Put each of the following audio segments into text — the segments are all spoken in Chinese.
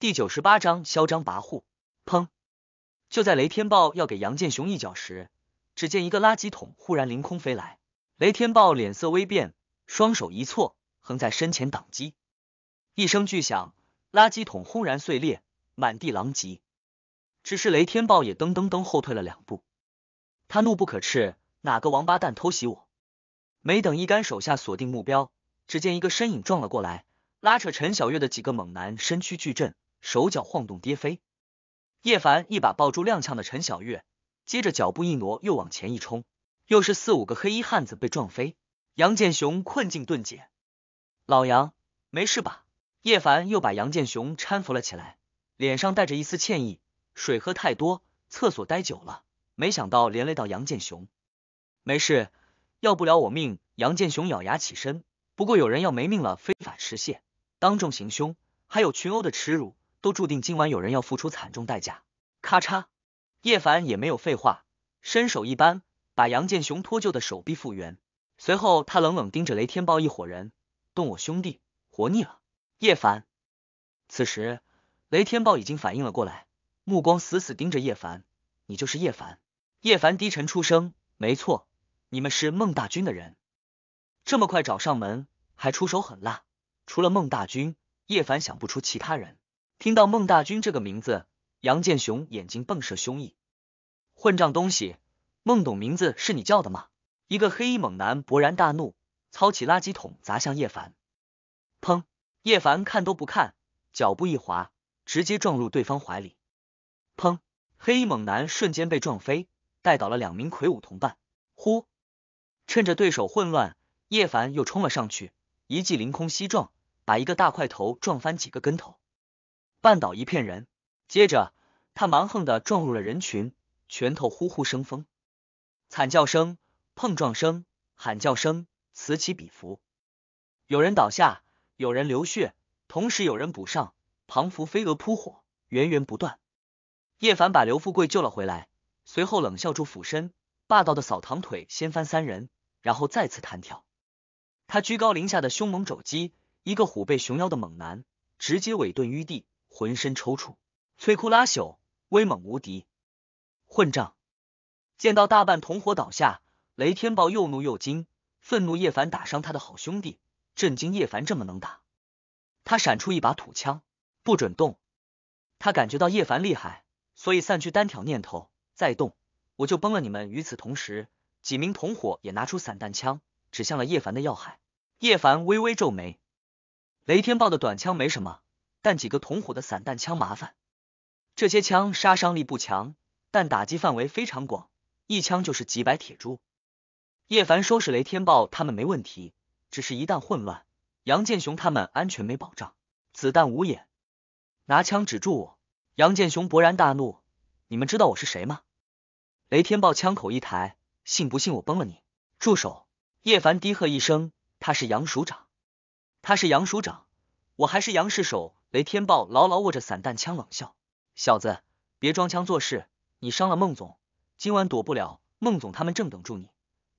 第九十八章嚣张跋扈。砰！就在雷天豹要给杨建雄一脚时，只见一个垃圾桶忽然凌空飞来，雷天豹脸色微变，双手一错，横在身前挡击。一声巨响，垃圾桶轰然碎裂，满地狼藉。只是雷天豹也噔噔噔后退了两步，他怒不可斥：“哪个王八蛋偷袭我？”没等一干手下锁定目标，只见一个身影撞了过来，拉扯陈小月的几个猛男身躯巨震。手脚晃动跌飞，叶凡一把抱住踉跄的陈小月，接着脚步一挪又往前一冲，又是四五个黑衣汉子被撞飞。杨建雄困境顿解，老杨没事吧？叶凡又把杨建雄搀扶了起来，脸上带着一丝歉意：水喝太多，厕所待久了，没想到连累到杨建雄。没事，要不了我命。杨建雄咬牙起身，不过有人要没命了。非法持械、当众行凶，还有群殴的耻辱。都注定今晚有人要付出惨重代价。咔嚓，叶凡也没有废话，伸手一扳，把杨建雄脱臼的手臂复原。随后，他冷冷盯着雷天豹一伙人：“动我兄弟，活腻了！”叶凡。此时，雷天豹已经反应了过来，目光死死盯着叶凡：“你就是叶凡？”叶凡低沉出声：“没错，你们是孟大军的人。这么快找上门，还出手狠辣。除了孟大军，叶凡想不出其他人。”听到孟大军这个名字，杨建雄眼睛迸射凶意。混账东西，孟董名字是你叫的吗？一个黑衣猛男勃然大怒，操起垃圾桶砸向叶凡。砰！叶凡看都不看，脚步一滑，直接撞入对方怀里。砰！黑衣猛男瞬间被撞飞，带倒了两名魁梧同伴。呼！趁着对手混乱，叶凡又冲了上去，一记凌空膝撞，把一个大块头撞翻几个跟头。绊倒一片人，接着他蛮横的撞入了人群，拳头呼呼生风，惨叫声、碰撞声、喊叫声此起彼伏，有人倒下，有人流血，同时有人补上，庞福飞蛾扑火，源源不断。叶凡把刘富贵救了回来，随后冷笑住俯身，霸道的扫堂腿掀翻三人，然后再次弹跳。他居高临下的凶猛肘击，一个虎背熊腰的猛男直接尾遁于地。浑身抽搐，摧枯拉朽，威猛无敌！混账！见到大半同伙倒下，雷天豹又怒又惊，愤怒叶凡打伤他的好兄弟，震惊叶凡这么能打。他闪出一把土枪，不准动！他感觉到叶凡厉害，所以散去单挑念头，再动我就崩了你们。与此同时，几名同伙也拿出散弹枪，指向了叶凡的要害。叶凡微微皱眉，雷天豹的短枪没什么。但几个同伙的散弹枪麻烦，这些枪杀伤力不强，但打击范围非常广，一枪就是几百铁珠。叶凡收拾雷天豹他们没问题，只是一旦混乱，杨建雄他们安全没保障。子弹无眼，拿枪指住我！杨建雄勃然大怒：“你们知道我是谁吗？”雷天豹枪口一抬：“信不信我崩了你？”住手！叶凡低喝一声：“他是杨署长，他是杨署长，我还是杨氏首。”雷天豹牢牢握着散弹枪，冷笑：“小子，别装腔作势！你伤了孟总，今晚躲不了。孟总他们正等住你，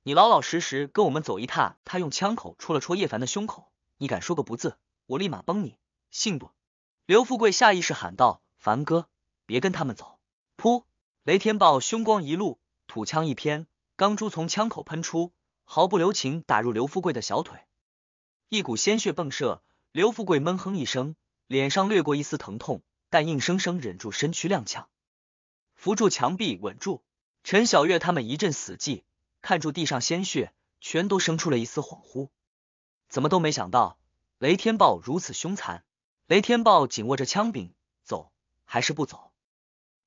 你老老实实跟我们走一趟。”他用枪口戳了戳叶凡的胸口：“你敢说个不字，我立马崩你，信不？”刘富贵下意识喊道：“凡哥，别跟他们走！”噗！雷天豹凶光一露，土枪一偏，钢珠从枪口喷出，毫不留情打入刘富贵的小腿，一股鲜血迸射，刘富贵闷哼一声。脸上掠过一丝疼痛，但硬生生忍住，身躯踉跄，扶住墙壁稳住。陈小月他们一阵死寂，看住地上鲜血，全都生出了一丝恍惚。怎么都没想到，雷天豹如此凶残。雷天豹紧握着枪柄，走还是不走？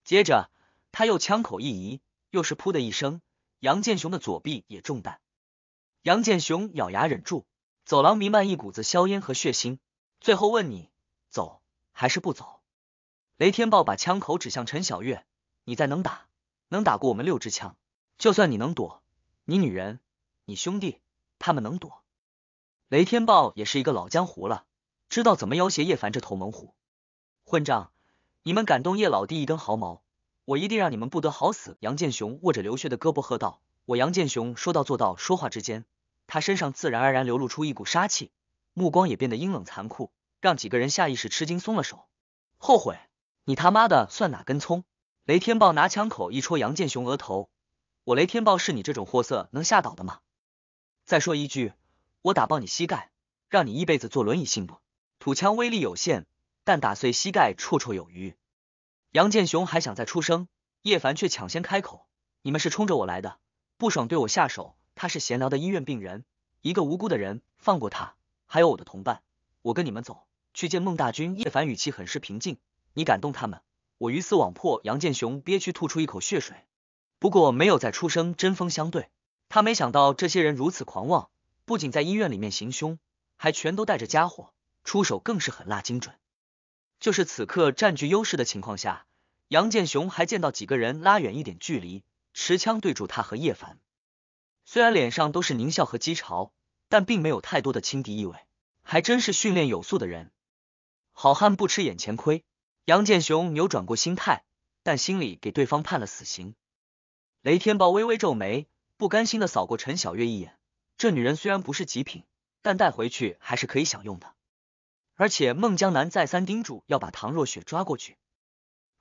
接着他又枪口一移，又是噗的一声，杨建雄的左臂也中弹。杨建雄咬牙忍住，走廊弥漫一股子硝烟和血腥。最后问你。走还是不走？雷天豹把枪口指向陈小月：“你再能打，能打过我们六支枪？就算你能躲，你女人，你兄弟，他们能躲？”雷天豹也是一个老江湖了，知道怎么要挟叶凡这头猛虎。混账！你们敢动叶老弟一根毫毛，我一定让你们不得好死！”杨建雄握着流血的胳膊喝道：“我杨建雄说到做到。”说话之间，他身上自然而然流露出一股杀气，目光也变得阴冷残酷。让几个人下意识吃惊，松了手，后悔。你他妈的算哪根葱？雷天豹拿枪口一戳杨建雄额头，我雷天豹是你这种货色能吓倒的吗？再说一句，我打爆你膝盖，让你一辈子坐轮椅，信不？土枪威力有限，但打碎膝盖绰绰有余。杨建雄还想再出声，叶凡却抢先开口：“你们是冲着我来的，不爽对我下手。他是闲聊的医院病人，一个无辜的人，放过他。还有我的同伴，我跟你们走。”去见孟大军。叶凡语气很是平静：“你敢动他们，我鱼死网破。”杨建雄憋屈吐出一口血水，不过没有再出声，针锋相对。他没想到这些人如此狂妄，不仅在医院里面行凶，还全都带着家伙，出手更是狠辣精准。就是此刻占据优势的情况下，杨建雄还见到几个人拉远一点距离，持枪对住他和叶凡。虽然脸上都是狞笑和讥嘲，但并没有太多的轻敌意味，还真是训练有素的人。好汉不吃眼前亏。杨建雄扭转过心态，但心里给对方判了死刑。雷天豹微微皱眉，不甘心的扫过陈小月一眼。这女人虽然不是极品，但带回去还是可以享用的。而且孟江南再三叮嘱要把唐若雪抓过去，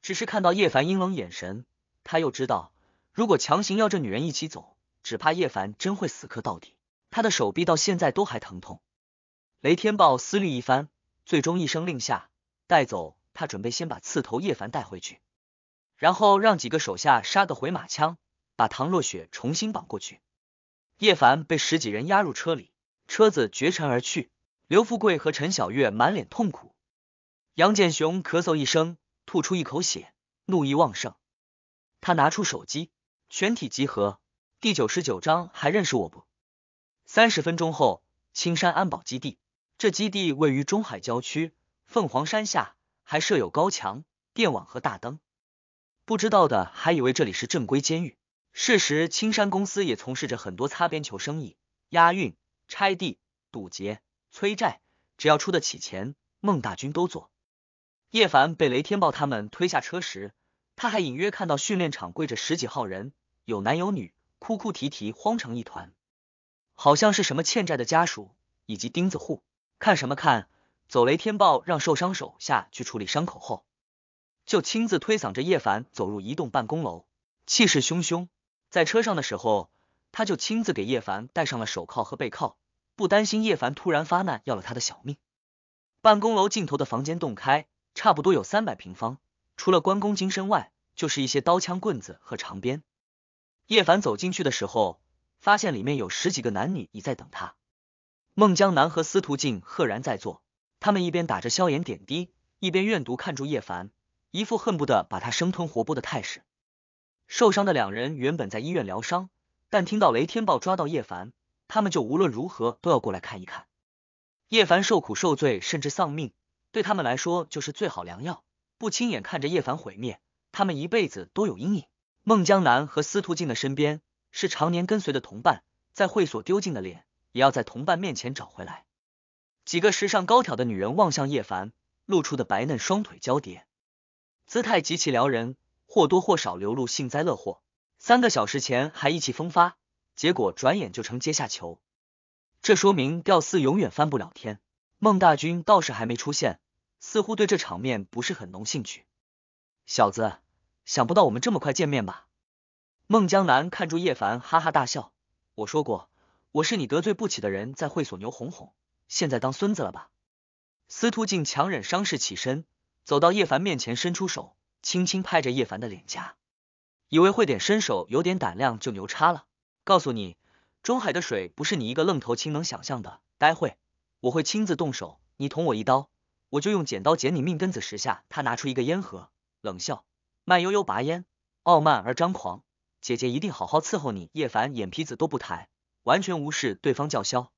只是看到叶凡阴冷眼神，他又知道如果强行要这女人一起走，只怕叶凡真会死磕到底。他的手臂到现在都还疼痛。雷天豹思虑一番。最终一声令下，带走他。准备先把刺头叶凡带回去，然后让几个手下杀个回马枪，把唐若雪重新绑过去。叶凡被十几人押入车里，车子绝尘而去。刘富贵和陈小月满脸痛苦，杨建雄咳嗽一声，吐出一口血，怒意旺盛。他拿出手机，全体集合。第九十九章，还认识我不？三十分钟后，青山安保基地。这基地位于中海郊区凤凰山下，还设有高墙、电网和大灯，不知道的还以为这里是正规监狱。事实，青山公司也从事着很多擦边球生意，押运、拆地、堵截、催债，只要出得起钱，孟大军都做。叶凡被雷天豹他们推下车时，他还隐约看到训练场跪着十几号人，有男有女，哭哭啼啼，慌成一团，好像是什么欠债的家属以及钉子户。看什么看？走雷天豹让受伤手下去处理伤口后，就亲自推搡着叶凡走入一栋办公楼，气势汹汹。在车上的时候，他就亲自给叶凡戴上了手铐和背铐，不担心叶凡突然发难要了他的小命。办公楼尽头的房间洞开，差不多有三百平方，除了关公金身外，就是一些刀枪棍子和长鞭。叶凡走进去的时候，发现里面有十几个男女已在等他。孟江南和司徒静赫然在座，他们一边打着消炎点滴，一边怨毒看住叶凡，一副恨不得把他生吞活剥的态势。受伤的两人原本在医院疗伤，但听到雷天豹抓到叶凡，他们就无论如何都要过来看一看。叶凡受苦受罪，甚至丧命，对他们来说就是最好良药。不亲眼看着叶凡毁灭，他们一辈子都有阴影。孟江南和司徒静的身边是常年跟随的同伴，在会所丢尽的脸。也要在同伴面前找回来。几个时尚高挑的女人望向叶凡，露出的白嫩双腿交叠，姿态极其撩人，或多或少流露幸灾乐祸。三个小时前还意气风发，结果转眼就成阶下囚。这说明吊丝永远翻不了天。孟大军倒是还没出现，似乎对这场面不是很浓兴趣。小子，想不到我们这么快见面吧？孟江南看住叶凡，哈哈大笑。我说过。我是你得罪不起的人，在会所牛哄哄，现在当孙子了吧？司徒静强忍伤势起身，走到叶凡面前，伸出手，轻轻拍着叶凡的脸颊，以为会点身手，有点胆量就牛叉了。告诉你，中海的水不是你一个愣头青能想象的。待会我会亲自动手，你捅我一刀，我就用剪刀剪你命根子。十下，他拿出一个烟盒，冷笑，慢悠悠拔烟，傲慢而张狂。姐姐一定好好伺候你。叶凡眼皮子都不抬。完全无视对方叫嚣，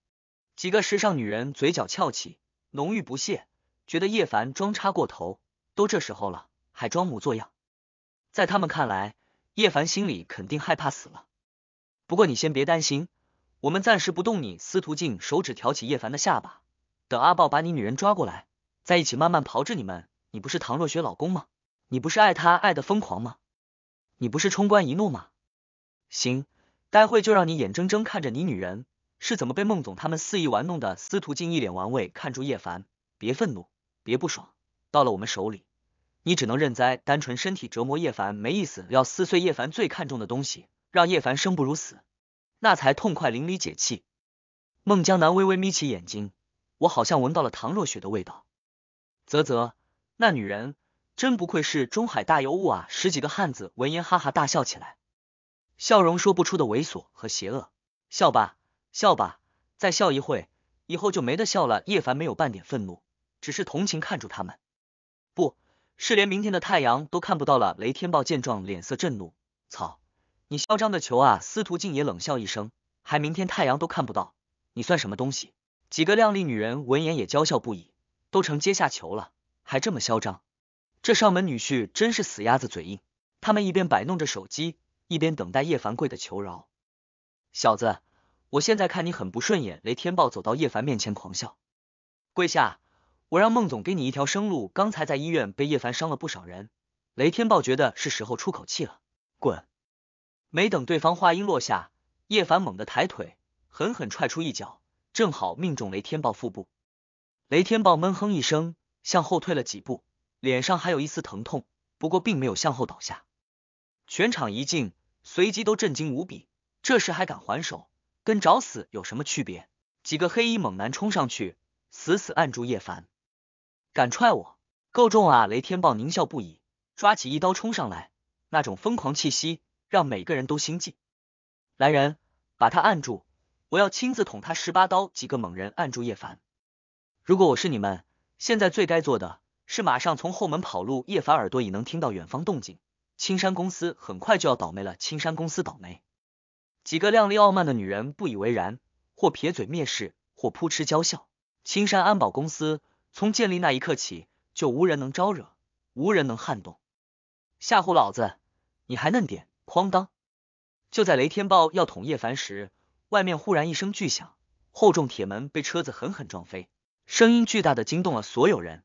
几个时尚女人嘴角翘起，浓郁不屑，觉得叶凡装叉过头，都这时候了还装模作样，在他们看来，叶凡心里肯定害怕死了。不过你先别担心，我们暂时不动你。司徒静手指挑起叶凡的下巴，等阿豹把你女人抓过来，在一起慢慢炮制你们。你不是唐若雪老公吗？你不是爱她爱的疯狂吗？你不是冲冠一怒吗？行。待会就让你眼睁睁看着你女人是怎么被孟总他们肆意玩弄的。司徒静一脸玩味，看住叶凡，别愤怒，别不爽，到了我们手里，你只能认栽。单纯身体折磨叶凡没意思，要撕碎叶凡最看重的东西，让叶凡生不如死，那才痛快淋漓解气。孟江南微微眯起眼睛，我好像闻到了唐若雪的味道。啧啧，那女人真不愧是中海大尤物啊！十几个汉子闻言哈哈大笑起来。笑容说不出的猥琐和邪恶，笑吧，笑吧，再笑一会，以后就没得笑了。叶凡没有半点愤怒，只是同情看住他们。不是连明天的太阳都看不到了。雷天豹见状，脸色震怒，操，你嚣张的球啊！司徒静也冷笑一声，还明天太阳都看不到，你算什么东西？几个靓丽女人闻言也娇笑不已，都成阶下囚了，还这么嚣张，这上门女婿真是死鸭子嘴硬。他们一边摆弄着手机。一边等待叶凡跪的求饶，小子，我现在看你很不顺眼。雷天豹走到叶凡面前狂笑，跪下，我让孟总给你一条生路。刚才在医院被叶凡伤了不少人，雷天豹觉得是时候出口气了。滚！没等对方话音落下，叶凡猛地抬腿，狠狠踹出一脚，正好命中雷天豹腹部。雷天豹闷哼一声，向后退了几步，脸上还有一丝疼痛，不过并没有向后倒下。全场一静，随即都震惊无比。这时还敢还手，跟找死有什么区别？几个黑衣猛男冲上去，死死按住叶凡。敢踹我，够重啊！雷天豹狞笑不已，抓起一刀冲上来，那种疯狂气息让每个人都心悸。来人，把他按住，我要亲自捅他十八刀！几个猛人按住叶凡。如果我是你们，现在最该做的是马上从后门跑路。叶凡耳朵已能听到远方动静。青山公司很快就要倒霉了。青山公司倒霉，几个靓丽傲慢的女人不以为然，或撇嘴蔑视，或扑哧娇笑。青山安保公司从建立那一刻起，就无人能招惹，无人能撼动。吓唬老子，你还嫩点！哐当！就在雷天豹要捅叶凡时，外面忽然一声巨响，厚重铁门被车子狠狠撞飞，声音巨大的惊动了所有人。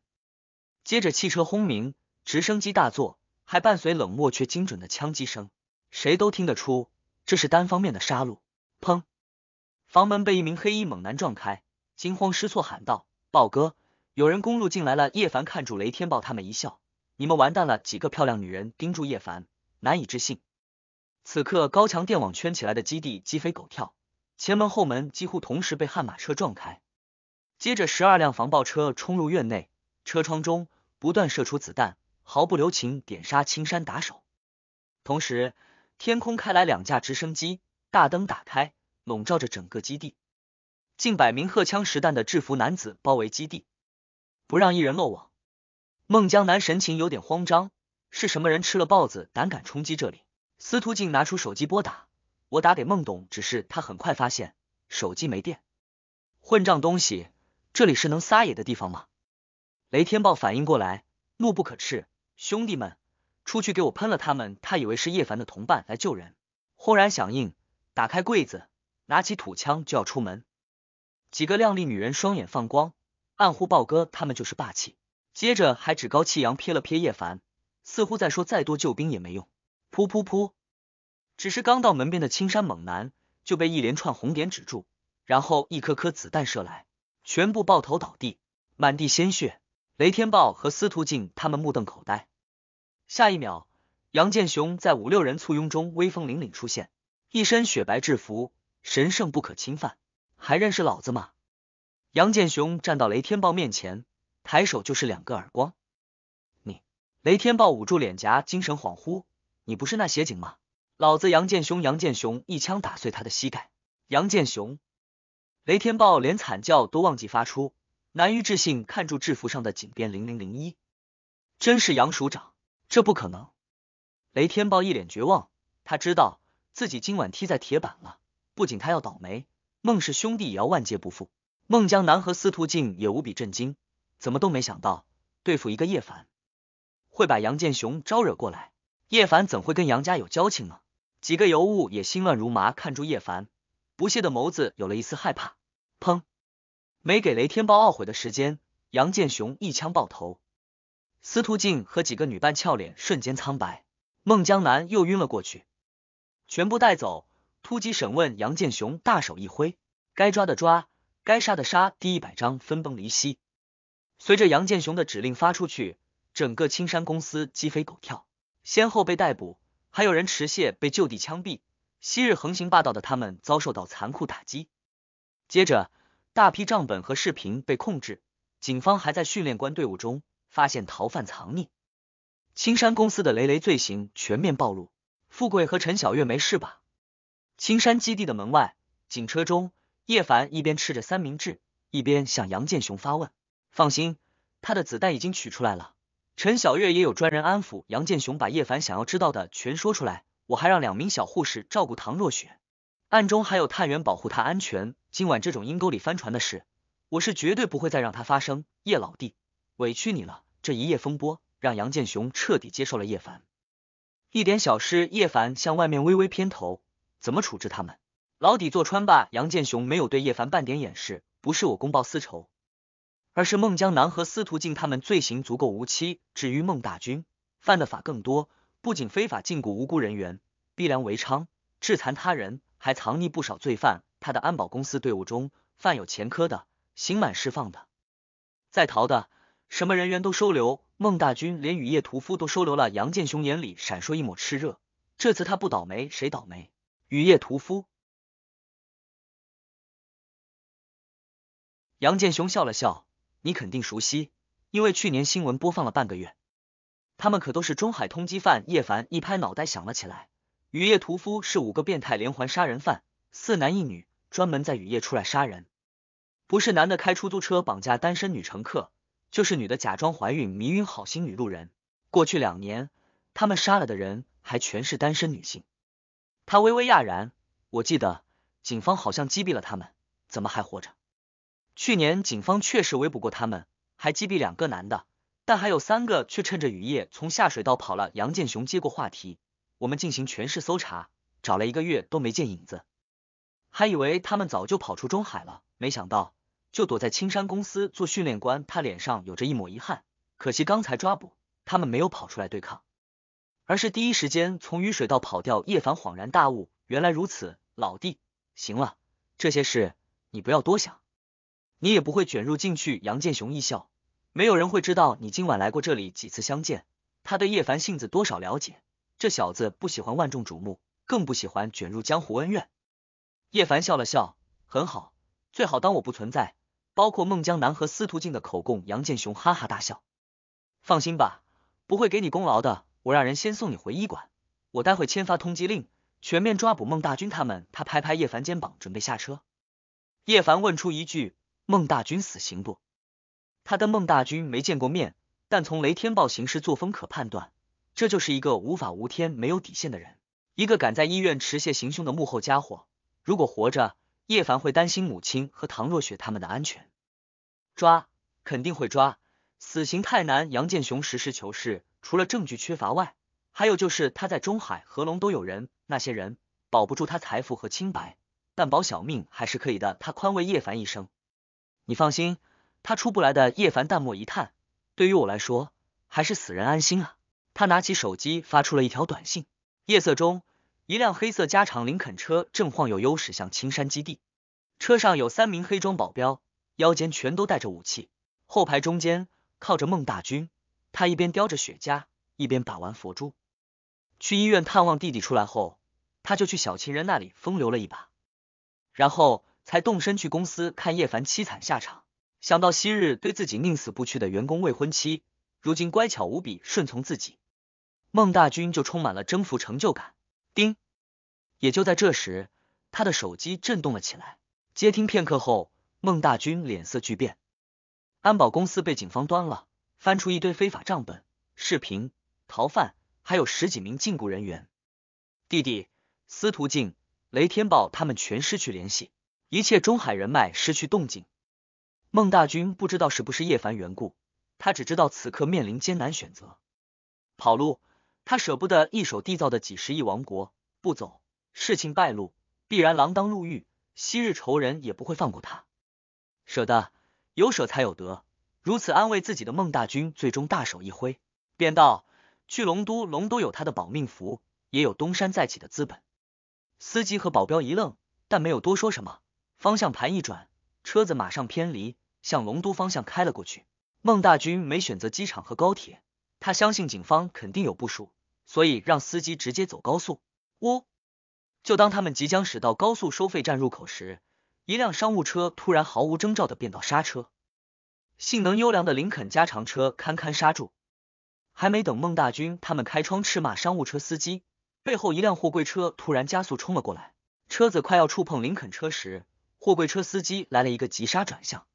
接着汽车轰鸣，直升机大作。还伴随冷漠却精准的枪击声，谁都听得出这是单方面的杀戮。砰！房门被一名黑衣猛男撞开，惊慌失措喊道：“豹哥，有人攻入进来了！”叶凡看住雷天豹他们一笑：“你们完蛋了！”几个漂亮女人盯住叶凡，难以置信。此刻高墙电网圈起来的基地鸡飞狗跳，前门后门几乎同时被悍马车撞开，接着十二辆防爆车冲入院内，车窗中不断射出子弹。毫不留情点杀青山打手，同时天空开来两架直升机，大灯打开，笼罩着整个基地。近百名荷枪实弹的制服男子包围基地，不让一人漏网。孟江南神情有点慌张，是什么人吃了豹子胆敢冲击这里？司徒静拿出手机拨打，我打给孟董，只是他很快发现手机没电。混账东西，这里是能撒野的地方吗？雷天豹反应过来，怒不可斥。兄弟们，出去给我喷了他们！他以为是叶凡的同伴来救人，忽然响应，打开柜子，拿起土枪就要出门。几个靓丽女人双眼放光，暗呼豹哥他们就是霸气。接着还趾高气扬瞥了瞥叶凡，似乎在说再多救兵也没用。噗噗噗！只是刚到门边的青山猛男就被一连串红点止住，然后一颗颗子弹射来，全部爆头倒地，满地鲜血。雷天豹和司徒静他们目瞪口呆。下一秒，杨建雄在五六人簇拥中威风凛凛出现，一身雪白制服，神圣不可侵犯。还认识老子吗？杨建雄站到雷天豹面前，抬手就是两个耳光。你雷天豹捂住脸颊，精神恍惚。你不是那协警吗？老子杨建雄！杨建雄一枪打碎他的膝盖。杨建雄，雷天豹连惨叫都忘记发出，难于置信看住制服上的警编零零零一，真是杨署长。这不可能！雷天豹一脸绝望，他知道自己今晚踢在铁板了。不仅他要倒霉，孟氏兄弟也要万劫不复。孟江南和司徒静也无比震惊，怎么都没想到对付一个叶凡，会把杨建雄招惹过来。叶凡怎会跟杨家有交情呢？几个尤物也心乱如麻，看住叶凡，不屑的眸子有了一丝害怕。砰！没给雷天豹懊悔的时间，杨建雄一枪爆头。司徒静和几个女伴俏脸瞬间苍白，孟江南又晕了过去，全部带走，突击审问。杨建雄大手一挥，该抓的抓，该杀的杀。第一百章分崩离析。随着杨建雄的指令发出去，整个青山公司鸡飞狗跳，先后被逮捕，还有人持械被就地枪毙。昔日横行霸道的他们遭受到残酷打击。接着，大批账本和视频被控制，警方还在训练官队伍中。发现逃犯藏匿，青山公司的累累罪行全面暴露。富贵和陈小月没事吧？青山基地的门外，警车中，叶凡一边吃着三明治，一边向杨建雄发问。放心，他的子弹已经取出来了。陈小月也有专人安抚。杨建雄把叶凡想要知道的全说出来。我还让两名小护士照顾唐若雪，暗中还有探员保护她安全。今晚这种阴沟里翻船的事，我是绝对不会再让他发生。叶老弟。委屈你了，这一夜风波让杨建雄彻底接受了叶凡。一点小事，叶凡向外面微微偏头，怎么处置他们？牢底坐穿吧。杨建雄没有对叶凡半点掩饰，不是我公报私仇，而是孟江南和司徒静他们罪行足够无期。至于孟大军，犯的法更多，不仅非法禁锢无辜人员、逼良为娼、致残他人，还藏匿不少罪犯。他的安保公司队伍中，犯有前科的、刑满释放的、在逃的。什么人员都收留，孟大军连雨夜屠夫都收留了。杨建雄眼里闪烁一抹炽热，这次他不倒霉，谁倒霉？雨夜屠夫，杨建雄笑了笑，你肯定熟悉，因为去年新闻播放了半个月。他们可都是中海通缉犯。叶凡一拍脑袋想了起来，雨夜屠夫是五个变态连环杀人犯，四男一女，专门在雨夜出来杀人，不是男的开出租车绑架单身女乘客。就是女的假装怀孕迷晕好心女路人。过去两年，他们杀了的人还全是单身女性。他微微讶然，我记得警方好像击毙了他们，怎么还活着？去年警方确实围捕过他们，还击毙两个男的，但还有三个却趁着雨夜从下水道跑了。杨建雄接过话题，我们进行全市搜查，找了一个月都没见影子，还以为他们早就跑出中海了，没想到。就躲在青山公司做训练官，他脸上有着一抹遗憾。可惜刚才抓捕他们没有跑出来对抗，而是第一时间从雨水道跑掉。叶凡恍然大悟，原来如此，老弟，行了，这些事你不要多想，你也不会卷入进去。杨建雄一笑，没有人会知道你今晚来过这里几次相见。他对叶凡性子多少了解，这小子不喜欢万众瞩目，更不喜欢卷入江湖恩怨。叶凡笑了笑，很好，最好当我不存在。包括孟江南和司徒静的口供，杨建雄哈哈大笑。放心吧，不会给你功劳的。我让人先送你回医馆，我待会签发通缉令，全面抓捕孟大军他们。他拍拍叶凡肩膀，准备下车。叶凡问出一句：“孟大军死刑不？”他跟孟大军没见过面，但从雷天豹行事作风可判断，这就是一个无法无天、没有底线的人，一个敢在医院持械行凶的幕后家伙。如果活着，叶凡会担心母亲和唐若雪他们的安全，抓肯定会抓，死刑太难。杨建雄实事求是，除了证据缺乏外，还有就是他在中海和龙都有人，那些人保不住他财富和清白，但保小命还是可以的。他宽慰叶凡一声：“你放心，他出不来的。”叶凡淡漠一叹：“对于我来说，还是死人安心啊。”他拿起手机，发出了一条短信。夜色中。一辆黑色加长林肯车正晃悠悠驶向青山基地，车上有三名黑装保镖，腰间全都带着武器。后排中间靠着孟大军，他一边叼着雪茄，一边把玩佛珠。去医院探望弟弟出来后，他就去小情人那里风流了一把，然后才动身去公司看叶凡凄惨下场。想到昔日对自己宁死不屈的员工未婚妻，如今乖巧无比、顺从自己，孟大军就充满了征服成就感。叮！也就在这时，他的手机震动了起来。接听片刻后，孟大军脸色巨变。安保公司被警方端了，翻出一堆非法账本、视频、逃犯，还有十几名禁锢人员。弟弟司徒静、雷天宝他们全失去联系，一切中海人脉失去动静。孟大军不知道是不是叶凡缘故，他只知道此刻面临艰难选择：跑路。他舍不得一手缔造的几十亿王国，不走，事情败露必然锒铛入狱，昔日仇人也不会放过他。舍得，有舍才有得。如此安慰自己的孟大军，最终大手一挥，便道：“去龙都，龙都有他的保命符，也有东山再起的资本。”司机和保镖一愣，但没有多说什么。方向盘一转，车子马上偏离，向龙都方向开了过去。孟大军没选择机场和高铁。他相信警方肯定有部署，所以让司机直接走高速。呜！就当他们即将驶到高速收费站入口时，一辆商务车突然毫无征兆的变道刹车，性能优良的林肯加长车堪堪刹住。还没等孟大军他们开窗斥骂商务车司机，背后一辆货柜车突然加速冲了过来。车子快要触碰林肯车时，货柜车司机来了一个急刹转向，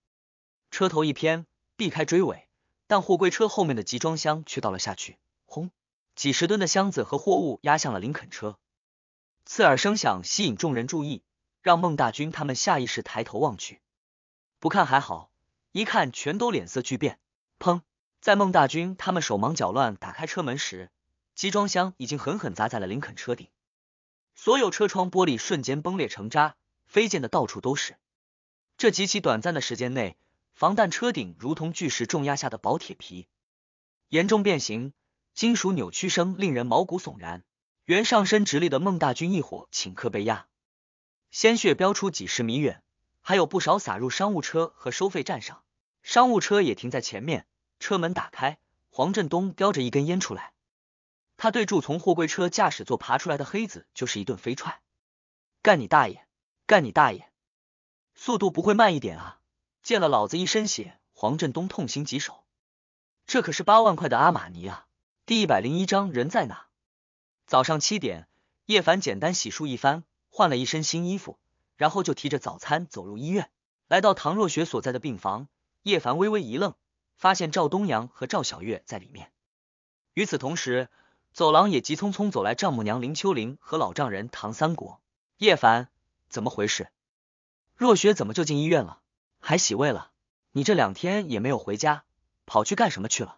车头一偏，避开追尾。但货柜车后面的集装箱却倒了下去，轰！几十吨的箱子和货物压向了林肯车，刺耳声响吸引众人注意，让孟大军他们下意识抬头望去。不看还好，一看全都脸色巨变。砰！在孟大军他们手忙脚乱打开车门时，集装箱已经狠狠砸在了林肯车顶，所有车窗玻璃瞬间崩裂成渣，飞溅的到处都是。这极其短暂的时间内。防弹车顶如同巨石重压下的薄铁皮，严重变形，金属扭曲声令人毛骨悚然。原上身直立的孟大军一伙顷刻被压，鲜血飙出几十米远，还有不少洒入商务车和收费站上。商务车也停在前面，车门打开，黄振东叼着一根烟出来，他对住从货柜车驾驶座爬出来的黑子就是一顿飞踹：“干你大爷！干你大爷！速度不会慢一点啊！”溅了老子一身血，黄振东痛心疾首。这可是八万块的阿玛尼啊！第一百零一章，人在哪？早上七点，叶凡简单洗漱一番，换了一身新衣服，然后就提着早餐走入医院，来到唐若雪所在的病房。叶凡微微一愣，发现赵东阳和赵小月在里面。与此同时，走廊也急匆匆走来丈母娘林秋玲和老丈人唐三国。叶凡，怎么回事？若雪怎么就进医院了？还洗胃了，你这两天也没有回家，跑去干什么去了？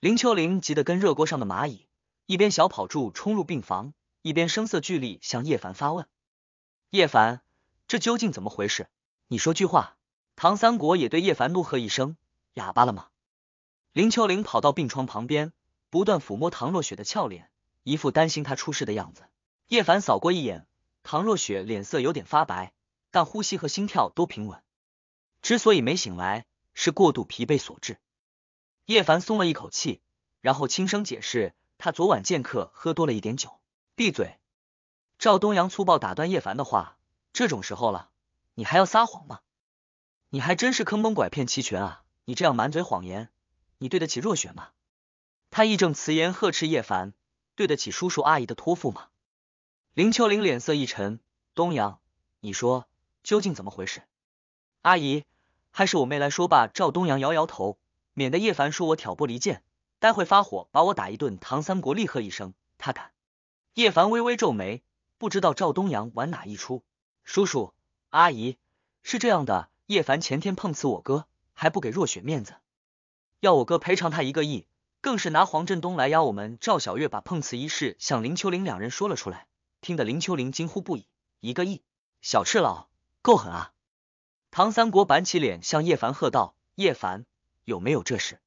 林秋玲急得跟热锅上的蚂蚁，一边小跑住冲入病房，一边声色俱厉向叶凡发问：“叶凡，这究竟怎么回事？你说句话！”唐三国也对叶凡怒喝一声：“哑巴了吗？”林秋玲跑到病床旁边，不断抚摸唐若雪的俏脸，一副担心她出事的样子。叶凡扫过一眼，唐若雪脸色有点发白，但呼吸和心跳都平稳。之所以没醒来，是过度疲惫所致。叶凡松了一口气，然后轻声解释：“他昨晚见客，喝多了一点酒。”闭嘴！赵东阳粗暴打断叶凡的话：“这种时候了，你还要撒谎吗？你还真是坑蒙拐骗齐全啊！你这样满嘴谎言，你对得起若雪吗？”他义正辞严呵斥叶凡：“对得起叔叔阿姨的托付吗？”林秋玲脸色一沉：“东阳，你说究竟怎么回事？阿姨。”还是我妹来说吧。赵东阳摇摇头，免得叶凡说我挑拨离间，待会发火把我打一顿。唐三国厉喝一声，他敢。叶凡微微皱眉，不知道赵东阳玩哪一出。叔叔阿姨，是这样的，叶凡前天碰瓷我哥，还不给若雪面子，要我哥赔偿他一个亿，更是拿黄振东来压我们。赵小月把碰瓷一事向林秋玲两人说了出来，听得林秋玲惊呼不已。一个亿，小赤佬够狠啊！唐三国板起脸向叶凡喝道：“叶凡，有没有这事？”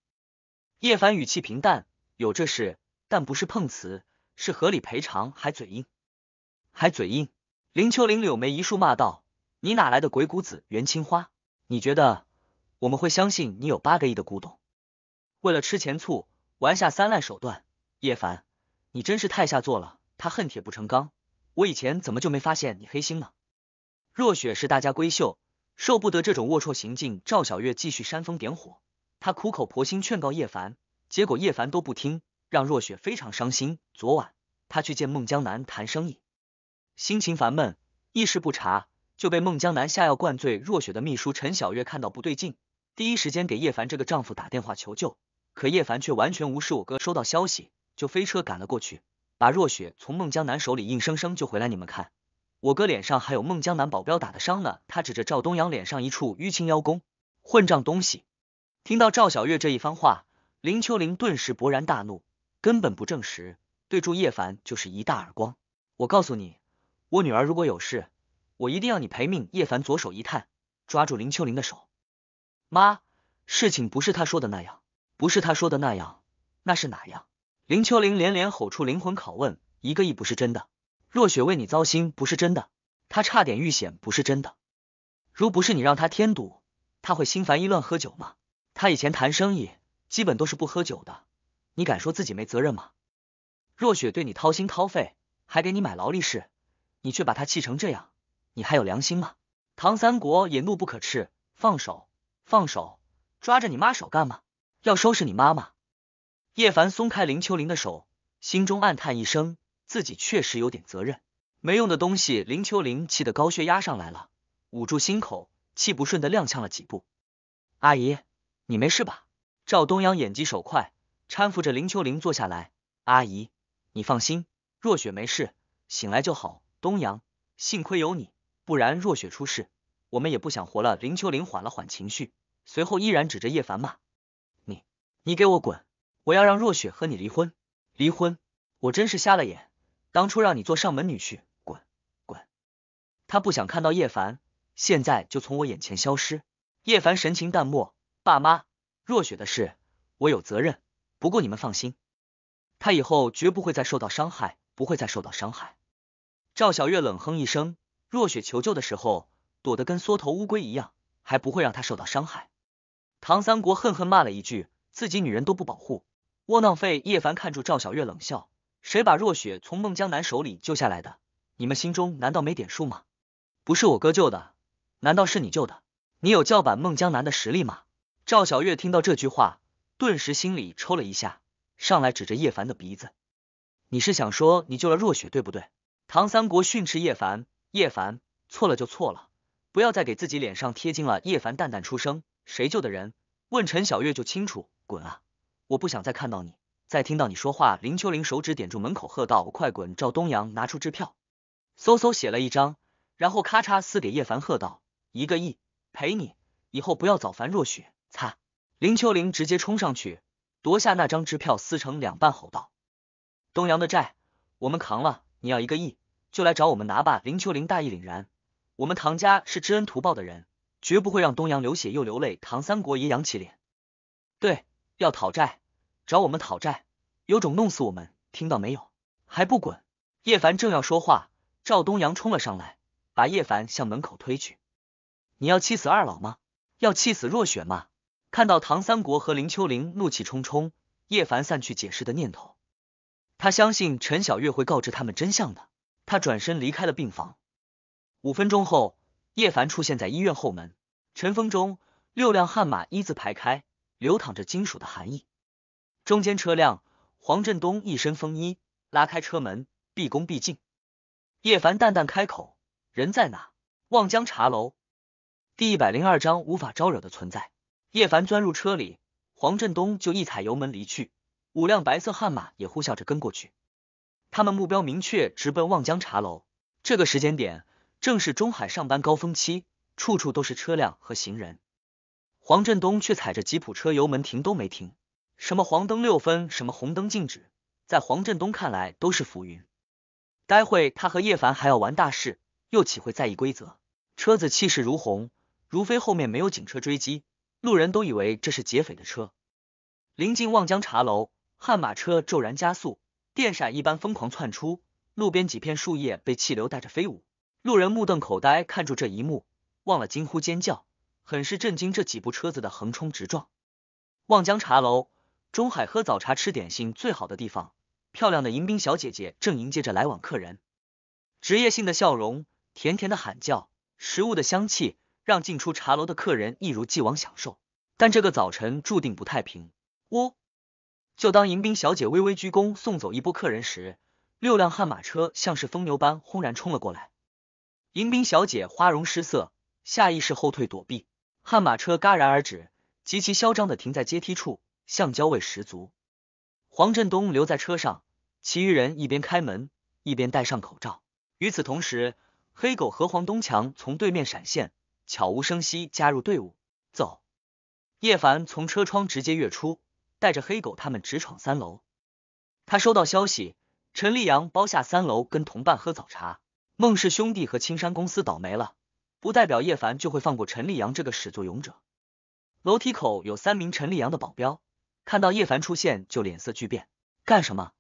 叶凡语气平淡：“有这事，但不是碰瓷，是合理赔偿。”还嘴硬，还嘴硬。林秋玲柳眉一竖，骂道：“你哪来的鬼谷子元青花？你觉得我们会相信你有八个亿的古董？为了吃钱醋，玩下三滥手段，叶凡，你真是太下作了！”他恨铁不成钢。我以前怎么就没发现你黑心呢？若雪是大家闺秀。受不得这种龌龊行径，赵小月继续煽风点火，她苦口婆心劝告叶凡，结果叶凡都不听，让若雪非常伤心。昨晚她去见孟江南谈生意，心情烦闷，一时不察就被孟江南下药灌醉。若雪的秘书陈小月看到不对劲，第一时间给叶凡这个丈夫打电话求救，可叶凡却完全无视。我哥收到消息就飞车赶了过去，把若雪从孟江南手里硬生生救回来。你们看。我哥脸上还有孟江南保镖打的伤呢，他指着赵东阳脸上一处淤青邀功，混账东西！听到赵小月这一番话，林秋玲顿时勃然大怒，根本不证实，对住叶凡就是一大耳光。我告诉你，我女儿如果有事，我一定要你赔命！叶凡左手一探，抓住林秋玲的手，妈，事情不是他说的那样，不是他说的那样，那是哪样？林秋玲连连吼出灵魂拷问，一个亿不是真的。若雪为你糟心不是真的，她差点遇险不是真的。如不是你让她添堵，她会心烦意乱喝酒吗？她以前谈生意基本都是不喝酒的，你敢说自己没责任吗？若雪对你掏心掏肺，还给你买劳力士，你却把她气成这样，你还有良心吗？唐三国也怒不可斥，放手，放手，抓着你妈手干嘛？要收拾你妈妈？叶凡松开林秋玲的手，心中暗叹一声。自己确实有点责任，没用的东西。林秋玲气得高血压上来了，捂住心口，气不顺的踉跄了几步。阿姨，你没事吧？赵东阳眼疾手快，搀扶着林秋玲坐下来。阿姨，你放心，若雪没事，醒来就好。东阳，幸亏有你，不然若雪出事，我们也不想活了。林秋玲缓了缓情绪，随后依然指着叶凡骂：“你，你给我滚！我要让若雪和你离婚！离婚！我真是瞎了眼！”当初让你做上门女婿，滚，滚！他不想看到叶凡现在就从我眼前消失。叶凡神情淡漠：“爸妈，若雪的事，我有责任。不过你们放心，他以后绝不会再受到伤害，不会再受到伤害。”赵小月冷哼一声：“若雪求救的时候，躲得跟缩头乌龟一样，还不会让她受到伤害。”唐三国恨恨骂了一句：“自己女人都不保护，窝囊废！”叶凡看住赵小月冷笑。谁把若雪从孟江南手里救下来的？你们心中难道没点数吗？不是我哥救的，难道是你救的？你有叫板孟江南的实力吗？赵小月听到这句话，顿时心里抽了一下，上来指着叶凡的鼻子：“你是想说你救了若雪对不对？”唐三国训斥叶凡：“叶凡错了就错了，不要再给自己脸上贴金了。”叶凡淡淡出声：“谁救的人，问陈小月就清楚。滚啊！我不想再看到你。”在听到你说话，林秋玲手指点住门口喝道：“快滚！”赵东阳拿出支票，嗖嗖写了一张，然后咔嚓撕给叶凡，喝道：“一个亿，赔你！以后不要找凡若雪。”擦！林秋玲直接冲上去夺下那张支票，撕成两半，吼道：“东阳的债，我们扛了。你要一个亿，就来找我们拿吧！”林秋玲大义凛然：“我们唐家是知恩图报的人，绝不会让东阳流血又流泪。”唐三国也扬起脸：“对，要讨债。”找我们讨债，有种弄死我们！听到没有？还不滚！叶凡正要说话，赵东阳冲了上来，把叶凡向门口推去。你要气死二老吗？要气死若雪吗？看到唐三国和林秋玲怒气冲冲，叶凡散去解释的念头。他相信陈小月会告知他们真相的。他转身离开了病房。五分钟后，叶凡出现在医院后门，晨风中，六辆悍马一字排开，流淌着金属的寒意。中间车辆，黄振东一身风衣，拉开车门，毕恭毕敬。叶凡淡淡开口：“人在哪？”望江茶楼。第一百零二章无法招惹的存在。叶凡钻入车里，黄振东就一踩油门离去。五辆白色悍马也呼啸着跟过去。他们目标明确，直奔望江茶楼。这个时间点正是中海上班高峰期，处处都是车辆和行人。黄振东却踩着吉普车油门停都没停。什么黄灯六分，什么红灯禁止，在黄振东看来都是浮云。待会他和叶凡还要玩大事，又岂会在意规则？车子气势如虹，如飞后面没有警车追击，路人都以为这是劫匪的车。临近望江茶楼，悍马车骤然加速，电闪一般疯狂窜出，路边几片树叶被气流带着飞舞，路人目瞪口呆看住这一幕，忘了惊呼尖叫，很是震惊这几部车子的横冲直撞。望江茶楼。中海喝早茶吃点心最好的地方，漂亮的迎宾小姐姐正迎接着来往客人，职业性的笑容，甜甜的喊叫，食物的香气让进出茶楼的客人一如既往享受。但这个早晨注定不太平。呜！就当迎宾小姐微微鞠躬送走一波客人时，六辆悍马车像是疯牛般轰然冲了过来。迎宾小姐花容失色，下意识后退躲避。悍马车戛然而止，极其嚣张的停在阶梯处。橡胶味十足。黄振东留在车上，其余人一边开门，一边戴上口罩。与此同时，黑狗和黄东强从对面闪现，悄无声息加入队伍。走！叶凡从车窗直接跃出，带着黑狗他们直闯三楼。他收到消息，陈立阳包下三楼跟同伴喝早茶。孟氏兄弟和青山公司倒霉了，不代表叶凡就会放过陈立阳这个始作俑者。楼梯口有三名陈立阳的保镖。看到叶凡出现，就脸色巨变。干什么？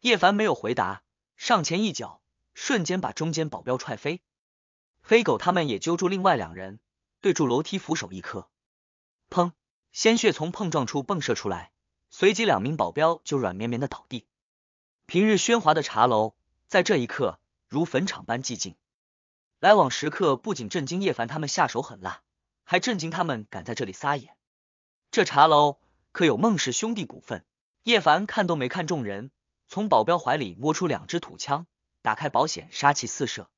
叶凡没有回答，上前一脚，瞬间把中间保镖踹飞。黑狗他们也揪住另外两人，对住楼梯扶手一磕，砰！鲜血从碰撞处迸射出来，随即两名保镖就软绵绵的倒地。平日喧哗的茶楼，在这一刻如坟场般寂静。来往食客不仅震惊叶凡他们下手狠辣，还震惊他们敢在这里撒野。这茶楼。可有孟氏兄弟股份？叶凡看都没看众人，从保镖怀里摸出两支土枪，打开保险，杀气四射。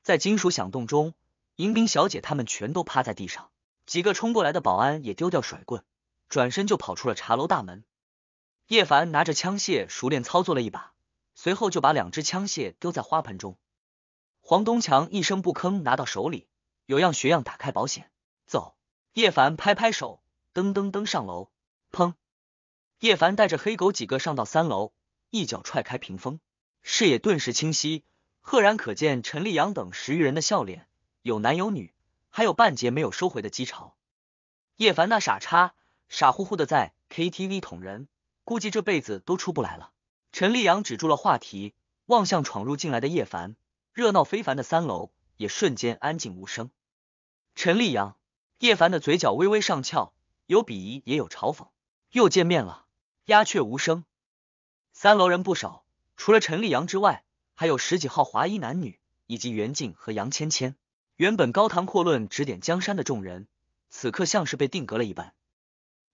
在金属响动中，迎宾小姐他们全都趴在地上，几个冲过来的保安也丢掉甩棍，转身就跑出了茶楼大门。叶凡拿着枪械熟练操作了一把，随后就把两支枪械丢在花盆中。黄东强一声不吭拿到手里，有样学样打开保险，走。叶凡拍拍手，噔噔噔上楼。砰！叶凡带着黑狗几个上到三楼，一脚踹开屏风，视野顿时清晰，赫然可见陈立阳等十余人的笑脸，有男有女，还有半截没有收回的鸡巢。叶凡那傻叉，傻乎乎的在 K T V 捅人，估计这辈子都出不来了。陈立阳止住了话题，望向闯入进来的叶凡，热闹非凡的三楼也瞬间安静无声。陈立阳，叶凡的嘴角微微上翘，有鄙夷也有嘲讽。又见面了，鸦雀无声。三楼人不少，除了陈立阳之外，还有十几号华裔男女，以及袁静和杨芊芊。原本高谈阔论指点江山的众人，此刻像是被定格了一般。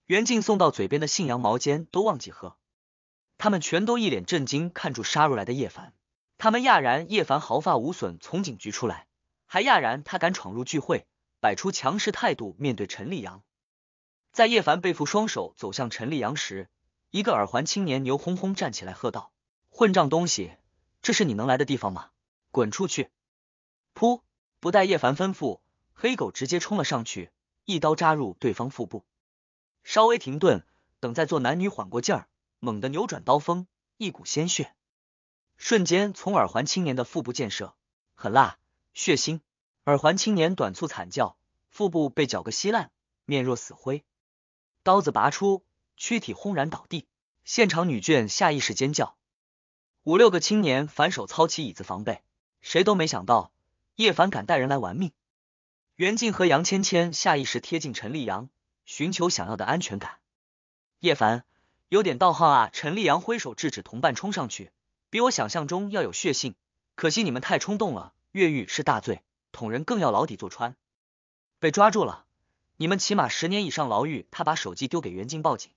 袁静送到嘴边的信阳毛尖都忘记喝，他们全都一脸震惊，看住杀入来的叶凡。他们讶然叶凡毫发无损从警局出来，还讶然他敢闯入聚会，摆出强势态度面对陈立阳。在叶凡背负双手走向陈立阳时，一个耳环青年牛哄哄站起来喝道：“混账东西，这是你能来的地方吗？滚出去！”噗！不待叶凡吩咐，黑狗直接冲了上去，一刀扎入对方腹部。稍微停顿，等在座男女缓过劲儿，猛地扭转刀锋，一股鲜血瞬间从耳环青年的腹部溅射，很辣，血腥。耳环青年短促惨叫，腹部被绞个稀烂，面若死灰。刀子拔出，躯体轰然倒地，现场女眷下意识尖叫，五六个青年反手操起椅子防备，谁都没想到叶凡敢带人来玩命。袁静和杨芊芊下意识贴近陈立阳，寻求想要的安全感。叶凡有点道行啊！陈立阳挥手制止同伴冲上去，比我想象中要有血性，可惜你们太冲动了，越狱是大罪，捅人更要牢底坐穿，被抓住了。你们起码十年以上牢狱。他把手机丢给袁静报警，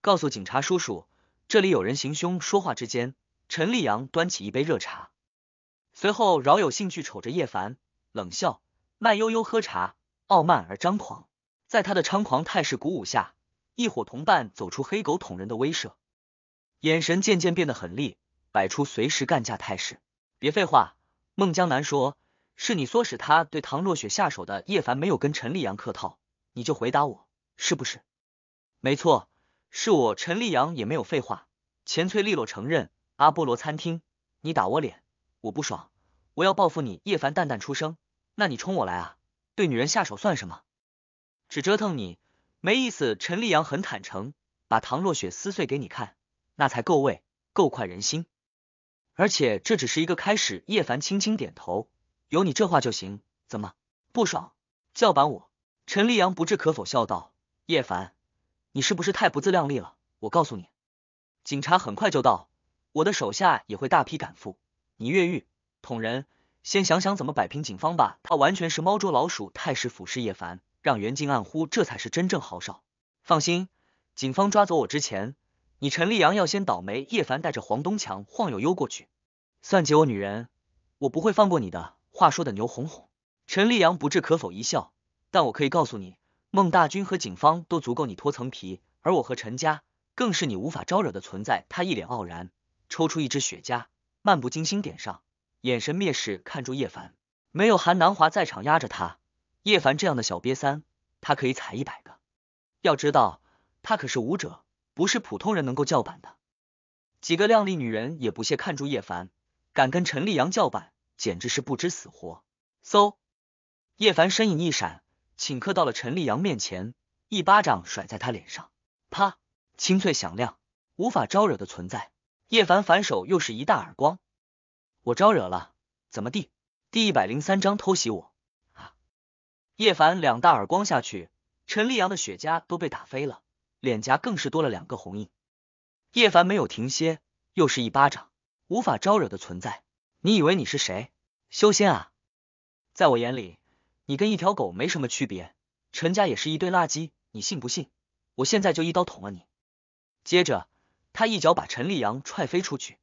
告诉警察叔叔，这里有人行凶。说话之间，陈立阳端起一杯热茶，随后饶有兴趣瞅着叶凡，冷笑，慢悠悠喝茶，傲慢而张狂。在他的猖狂态势鼓舞下，一伙同伴走出黑狗捅人的威慑，眼神渐渐变得狠厉，摆出随时干架态势。别废话，孟江南说。是你唆使他对唐若雪下手的。叶凡没有跟陈立阳客套，你就回答我，是不是？没错，是我。陈立阳也没有废话，钱脆利落承认。阿波罗餐厅，你打我脸，我不爽，我要报复你。叶凡淡淡出声：“那你冲我来啊！对女人下手算什么？只折腾你没意思。”陈立阳很坦诚，把唐若雪撕碎给你看，那才够味，够快人心。而且这只是一个开始。叶凡轻轻点头。有你这话就行，怎么不爽？叫板我？陈立阳不置可否笑道：“叶凡，你是不是太不自量力了？我告诉你，警察很快就到，我的手下也会大批赶赴。你越狱捅人，先想想怎么摆平警方吧。”他完全是猫捉老鼠太师俯视叶凡，让袁静暗呼这才是真正豪少。放心，警方抓走我之前，你陈立阳要先倒霉。叶凡带着黄东强晃悠悠过去，算计我女人，我不会放过你的。话说的牛哄哄，陈立阳不置可否一笑，但我可以告诉你，孟大军和警方都足够你脱层皮，而我和陈家更是你无法招惹的存在。他一脸傲然，抽出一支雪茄，漫不经心点上，眼神蔑视看住叶凡。没有韩南华在场压着他，叶凡这样的小瘪三，他可以踩一百个。要知道，他可是武者，不是普通人能够叫板的。几个靓丽女人也不屑看住叶凡，敢跟陈立阳叫板。简直是不知死活！嗖，叶凡身影一闪，顷刻到了陈立阳面前，一巴掌甩在他脸上，啪，清脆响亮，无法招惹的存在。叶凡反手又是一大耳光，我招惹了，怎么地？第一百零三章偷袭我。啊！叶凡两大耳光下去，陈立阳的雪茄都被打飞了，脸颊更是多了两个红印。叶凡没有停歇，又是一巴掌，无法招惹的存在。你以为你是谁？修仙啊？在我眼里，你跟一条狗没什么区别。陈家也是一堆垃圾，你信不信？我现在就一刀捅了你。接着，他一脚把陈立阳踹飞出去。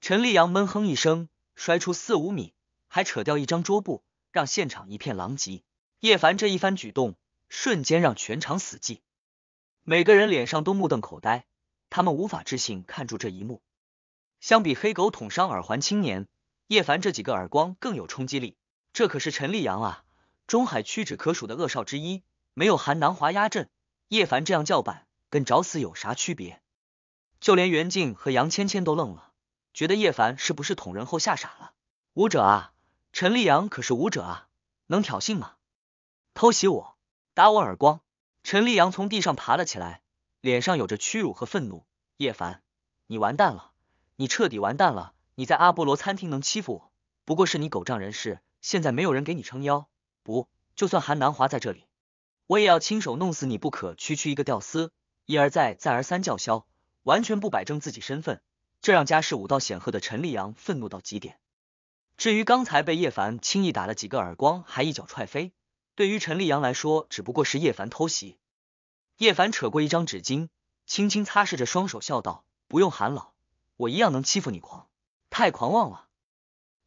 陈立阳闷哼一声，摔出四五米，还扯掉一张桌布，让现场一片狼藉。叶凡这一番举动，瞬间让全场死寂，每个人脸上都目瞪口呆，他们无法置信看住这一幕。相比黑狗捅伤耳环青年，叶凡这几个耳光更有冲击力。这可是陈立阳啊，中海屈指可数的恶少之一。没有韩南华压阵，叶凡这样叫板，跟找死有啥区别？就连袁静和杨芊芊都愣了，觉得叶凡是不是捅人后吓傻了？舞者啊，陈立阳可是舞者啊，能挑衅吗？偷袭我，打我耳光！陈立阳从地上爬了起来，脸上有着屈辱和愤怒。叶凡，你完蛋了！你彻底完蛋了！你在阿波罗餐厅能欺负我，不过是你狗仗人势，现在没有人给你撑腰。不，就算韩南华在这里，我也要亲手弄死你！不可，区区一个吊丝，一而再，再而三叫嚣，完全不摆正自己身份，这让家世武道显赫的陈立阳愤怒到极点。至于刚才被叶凡轻易打了几个耳光，还一脚踹飞，对于陈立阳来说，只不过是叶凡偷袭。叶凡扯过一张纸巾，轻轻擦拭着双手，笑道：“不用喊老。”我一样能欺负你狂，太狂妄了，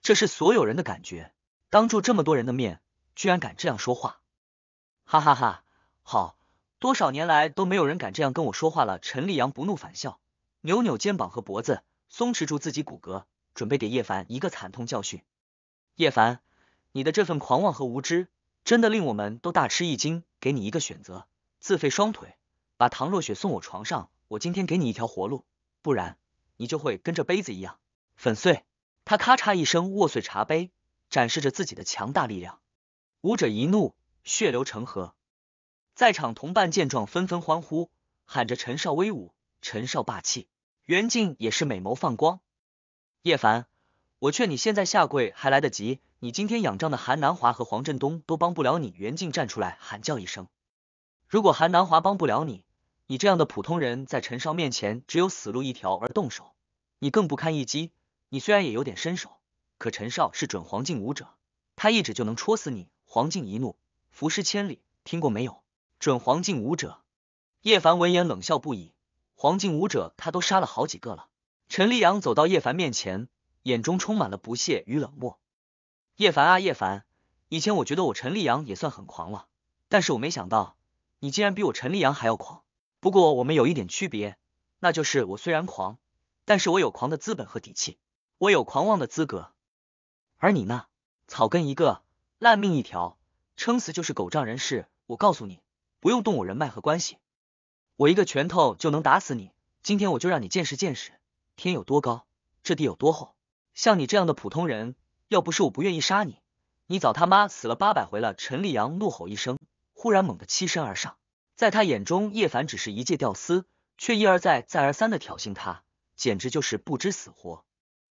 这是所有人的感觉。当着这么多人的面，居然敢这样说话，哈哈哈！好，多少年来都没有人敢这样跟我说话了。陈立阳不怒反笑，扭扭肩膀和脖子，松弛住自己骨骼，准备给叶凡一个惨痛教训。叶凡，你的这份狂妄和无知，真的令我们都大吃一惊。给你一个选择：自废双腿，把唐若雪送我床上。我今天给你一条活路，不然。你就会跟这杯子一样粉碎。他咔嚓一声握碎茶杯，展示着自己的强大力量。武者一怒，血流成河。在场同伴见状纷纷欢呼，喊着“陈少威武，陈少霸气”。袁静也是美眸放光。叶凡，我劝你现在下跪还来得及。你今天仰仗的韩南华和黄振东都帮不了你。袁静站出来喊叫一声：“如果韩南华帮不了你，你这样的普通人，在陈少面前只有死路一条。”而动手。你更不堪一击。你虽然也有点身手，可陈少是准黄境武者，他一指就能戳死你。黄境一怒，浮尸千里，听过没有？准黄境武者。叶凡闻言冷笑不已。黄境武者，他都杀了好几个了。陈立阳走到叶凡面前，眼中充满了不屑与冷漠。叶凡啊，叶凡，以前我觉得我陈立阳也算很狂了，但是我没想到，你竟然比我陈立阳还要狂。不过我们有一点区别，那就是我虽然狂。但是我有狂的资本和底气，我有狂妄的资格，而你呢，草根一个，烂命一条，撑死就是狗仗人势。我告诉你，不用动我人脉和关系，我一个拳头就能打死你。今天我就让你见识见识天有多高，这地有多厚。像你这样的普通人，要不是我不愿意杀你，你早他妈死了八百回了。陈立阳怒吼一声，忽然猛地欺身而上，在他眼中，叶凡只是一介屌丝，却一而再，再而三的挑衅他。简直就是不知死活！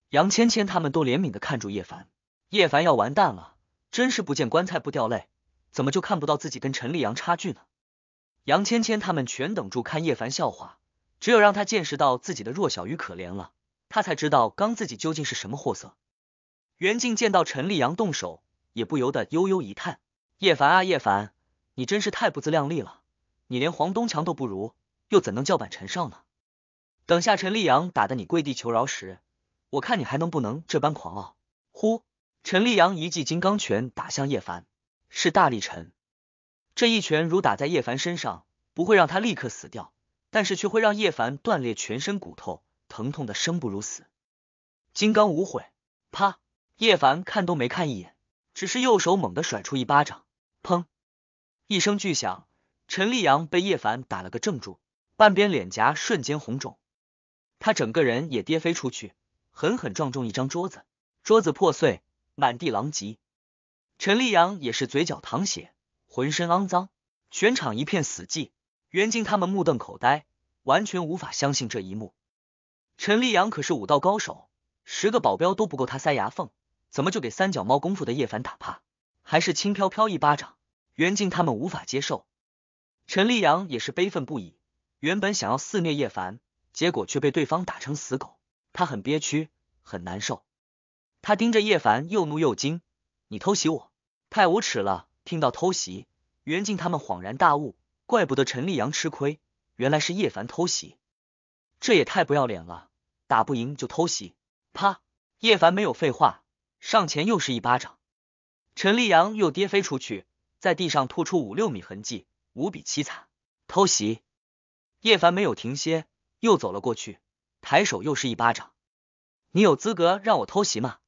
杨芊芊他们都怜悯的看住叶凡，叶凡要完蛋了，真是不见棺材不掉泪，怎么就看不到自己跟陈立阳差距呢？杨芊芊他们全等住看叶凡笑话，只有让他见识到自己的弱小与可怜了，他才知道刚自己究竟是什么货色。袁静见到陈立阳动手，也不由得悠悠一叹：“叶凡啊叶凡，你真是太不自量力了，你连黄东强都不如，又怎能叫板陈少呢？”等下，陈立阳打得你跪地求饶时，我看你还能不能这般狂傲。呼，陈立阳一记金刚拳打向叶凡，是大力沉。这一拳如打在叶凡身上，不会让他立刻死掉，但是却会让叶凡断裂全身骨头，疼痛的生不如死。金刚无悔，啪！叶凡看都没看一眼，只是右手猛地甩出一巴掌，砰！一声巨响，陈立阳被叶凡打了个正住，半边脸颊瞬间红肿。他整个人也跌飞出去，狠狠撞中一张桌子，桌子破碎，满地狼藉。陈立阳也是嘴角淌血，浑身肮脏，全场一片死寂。袁静他们目瞪口呆，完全无法相信这一幕。陈立阳可是武道高手，十个保镖都不够他塞牙缝，怎么就给三脚猫功夫的叶凡打怕？还是轻飘飘一巴掌？袁静他们无法接受。陈立阳也是悲愤不已，原本想要肆虐叶凡。结果却被对方打成死狗，他很憋屈，很难受。他盯着叶凡，又怒又惊：“你偷袭我，太无耻了！”听到偷袭，袁静他们恍然大悟，怪不得陈立阳吃亏，原来是叶凡偷袭，这也太不要脸了！打不赢就偷袭，啪！叶凡没有废话，上前又是一巴掌，陈立阳又跌飞出去，在地上吐出五六米痕迹，无比凄惨。偷袭，叶凡没有停歇。又走了过去，抬手又是一巴掌。你有资格让我偷袭吗？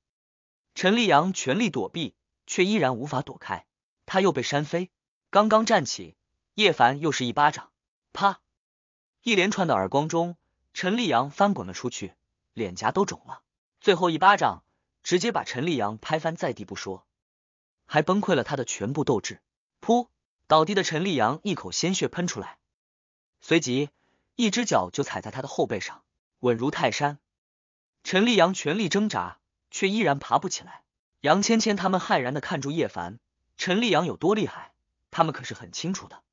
陈立阳全力躲避，却依然无法躲开，他又被扇飞。刚刚站起，叶凡又是一巴掌，啪！一连串的耳光中，陈立阳翻滚了出去，脸颊都肿了。最后一巴掌，直接把陈立阳拍翻在地，不说，还崩溃了他的全部斗志。噗！倒地的陈立阳一口鲜血喷出来，随即。一只脚就踩在他的后背上，稳如泰山。陈立阳全力挣扎，却依然爬不起来。杨芊芊他们骇然的看住叶凡，陈立阳有多厉害，他们可是很清楚的。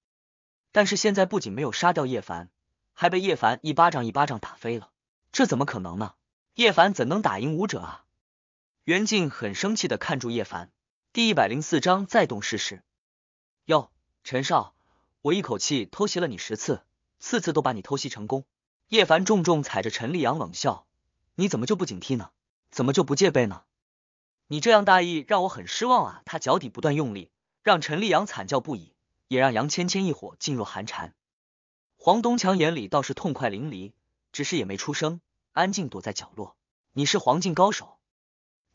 但是现在不仅没有杀掉叶凡，还被叶凡一巴掌一巴掌打飞了，这怎么可能呢？叶凡怎能打赢武者啊？袁静很生气的看住叶凡。第一百零四章再动试试。哟，陈少，我一口气偷袭了你十次。次次都把你偷袭成功，叶凡重重踩着陈立阳冷笑：“你怎么就不警惕呢？怎么就不戒备呢？你这样大意让我很失望啊！”他脚底不断用力，让陈立阳惨叫不已，也让杨芊芊一伙噤若寒蝉。黄东强眼里倒是痛快淋漓，只是也没出声，安静躲在角落。你是黄金高手，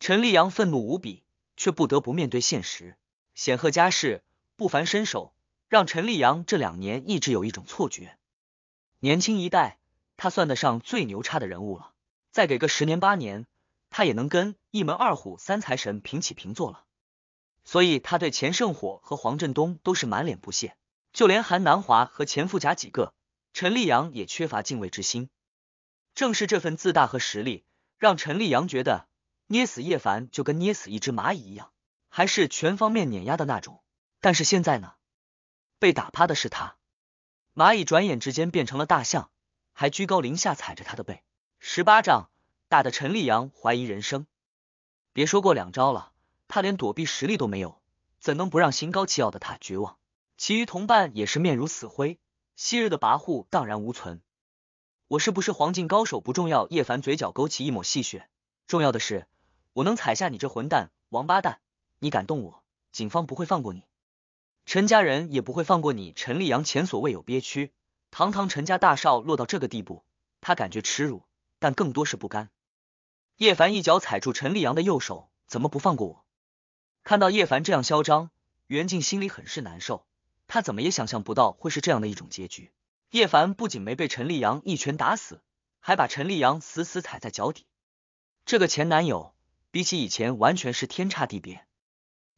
陈立阳愤怒无比，却不得不面对现实。显赫家世，不凡身手，让陈立阳这两年一直有一种错觉。年轻一代，他算得上最牛叉的人物了。再给个十年八年，他也能跟一门二虎三财神平起平坐了。所以他对钱圣火和黄振东都是满脸不屑，就连韩南华和钱富甲几个，陈立阳也缺乏敬畏之心。正是这份自大和实力，让陈立阳觉得捏死叶凡就跟捏死一只蚂蚁一样，还是全方面碾压的那种。但是现在呢，被打趴的是他。蚂蚁转眼之间变成了大象，还居高临下踩着他的背，十八丈大的陈立阳怀疑人生。别说过两招了，他连躲避实力都没有，怎能不让心高气傲的他绝望？其余同伴也是面如死灰，昔日的跋扈荡然无存。我是不是黄金高手不重要，叶凡嘴角勾起一抹戏谑，重要的是我能踩下你这混蛋、王八蛋！你敢动我，警方不会放过你。陈家人也不会放过你，陈立阳前所未有憋屈，堂堂陈家大少落到这个地步，他感觉耻辱，但更多是不甘。叶凡一脚踩住陈立阳的右手，怎么不放过我？看到叶凡这样嚣张，袁静心里很是难受，他怎么也想象不到会是这样的一种结局。叶凡不仅没被陈立阳一拳打死，还把陈立阳死死踩在脚底，这个前男友比起以前完全是天差地别。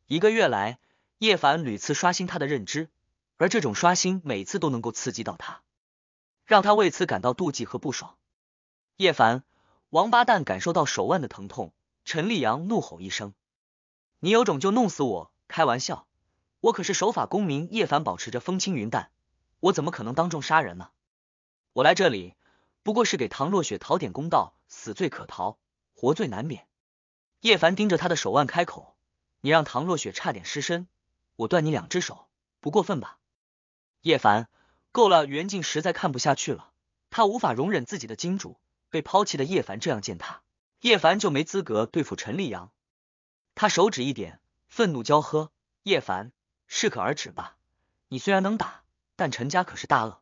一个月来。叶凡屡次刷新他的认知，而这种刷新每次都能够刺激到他，让他为此感到妒忌和不爽。叶凡，王八蛋！感受到手腕的疼痛，陈立阳怒吼一声：“你有种就弄死我！”开玩笑，我可是守法公民。叶凡保持着风轻云淡：“我怎么可能当众杀人呢？我来这里不过是给唐若雪讨点公道，死罪可逃，活罪难免。”叶凡盯着他的手腕开口：“你让唐若雪差点失身。”我断你两只手，不过分吧？叶凡，够了！袁静实在看不下去了，他无法容忍自己的金主被抛弃的叶凡这样践踏。叶凡就没资格对付陈立阳。他手指一点，愤怒交喝：“叶凡，适可而止吧！你虽然能打，但陈家可是大鳄，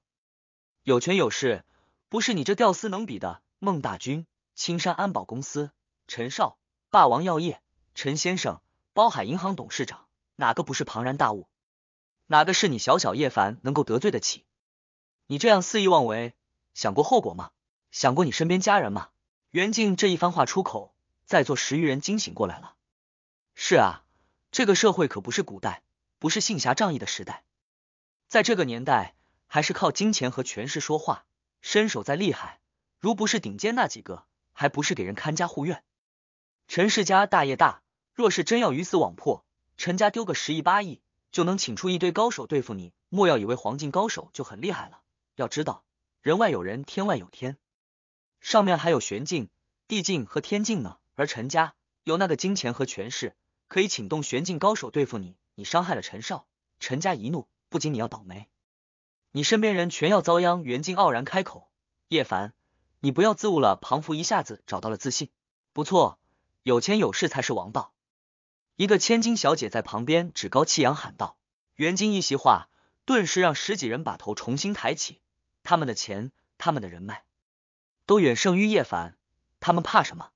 有权有势，不是你这吊丝能比的。”孟大军、青山安保公司、陈少、霸王药业、陈先生、包海银行董事长。哪个不是庞然大物？哪个是你小小叶凡能够得罪得起？你这样肆意妄为，想过后果吗？想过你身边家人吗？袁静这一番话出口，在座十余人惊醒过来了。是啊，这个社会可不是古代，不是信侠仗义的时代，在这个年代，还是靠金钱和权势说话。身手再厉害，如不是顶尖那几个，还不是给人看家护院？陈氏家大业大，若是真要鱼死网破。陈家丢个十亿八亿，就能请出一堆高手对付你。莫要以为黄金高手就很厉害了，要知道人外有人，天外有天，上面还有玄境、地境和天境呢。而陈家有那个金钱和权势，可以请动玄境高手对付你。你伤害了陈少，陈家一怒，不仅你要倒霉，你身边人全要遭殃。袁静傲然开口：“叶凡，你不要自误了。”庞福一下子找到了自信。不错，有钱有势才是王道。一个千金小姐在旁边趾高气扬喊道：“袁金一席话，顿时让十几人把头重新抬起。他们的钱，他们的人脉，都远胜于叶凡。他们怕什么？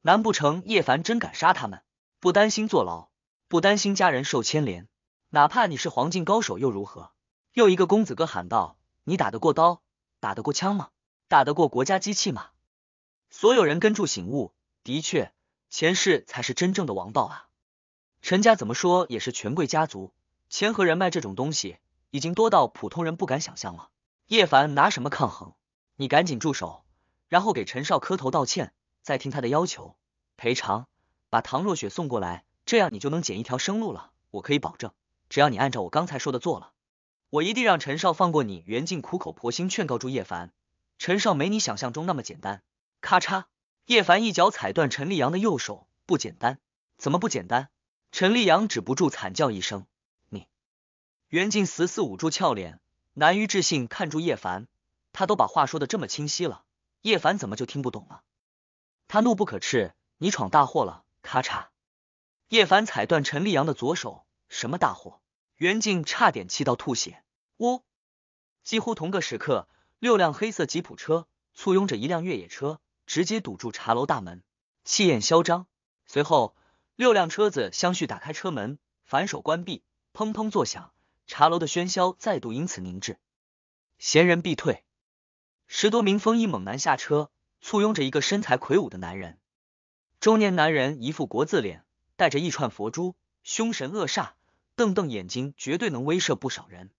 难不成叶凡真敢杀他们？不担心坐牢，不担心家人受牵连？哪怕你是黄金高手又如何？”又一个公子哥喊道：“你打得过刀，打得过枪吗？打得过国家机器吗？”所有人跟住醒悟，的确，前世才是真正的王道啊！陈家怎么说也是权贵家族，钱和人脉这种东西已经多到普通人不敢想象了。叶凡拿什么抗衡？你赶紧住手，然后给陈少磕头道歉，再听他的要求赔偿，把唐若雪送过来，这样你就能捡一条生路了。我可以保证，只要你按照我刚才说的做了，我一定让陈少放过你。袁静苦口婆心劝告住叶凡，陈少没你想象中那么简单。咔嚓，叶凡一脚踩断陈立阳的右手，不简单，怎么不简单？陈立阳止不住惨叫一声，你袁静死死捂住俏脸，难于置信看住叶凡，他都把话说的这么清晰了，叶凡怎么就听不懂了？他怒不可斥，你闯大祸了！咔嚓，叶凡踩断陈立阳的左手，什么大祸？袁静差点气到吐血。呜！几乎同个时刻，六辆黑色吉普车簇拥着一辆越野车，直接堵住茶楼大门，气焰嚣张。随后。六辆车子相续打开车门，反手关闭，砰砰作响。茶楼的喧嚣再度因此凝滞，闲人必退。十多名风衣猛男下车，簇拥着一个身材魁梧的男人。中年男人一副国字脸，带着一串佛珠，凶神恶煞，瞪瞪眼睛，绝对能威慑不少人。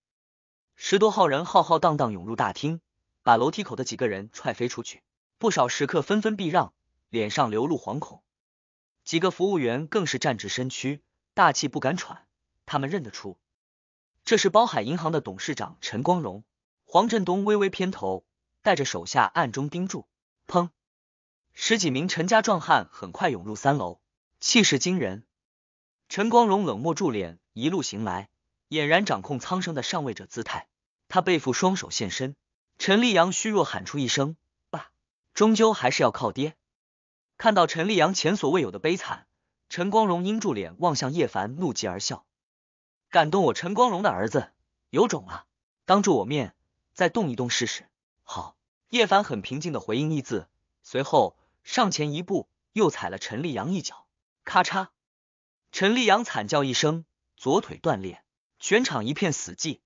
十多号人浩浩荡荡涌入大厅，把楼梯口的几个人踹飞出去。不少食客纷纷避让，脸上流露惶恐。几个服务员更是站直身躯，大气不敢喘。他们认得出，这是包海银行的董事长陈光荣。黄振东微微偏头，带着手下暗中盯住。砰！十几名陈家壮汉很快涌入三楼，气势惊人。陈光荣冷漠住脸，一路行来，俨然掌控苍生的上位者姿态。他背负双手现身，陈立阳虚弱喊出一声：“爸，终究还是要靠爹。”看到陈立阳前所未有的悲惨，陈光荣阴住脸望向叶凡，怒极而笑：“敢动我陈光荣的儿子，有种啊！当着我面再动一动试试。”好，叶凡很平静的回应一字，随后上前一步，又踩了陈立阳一脚，咔嚓，陈立阳惨叫一声，左腿断裂，全场一片死寂。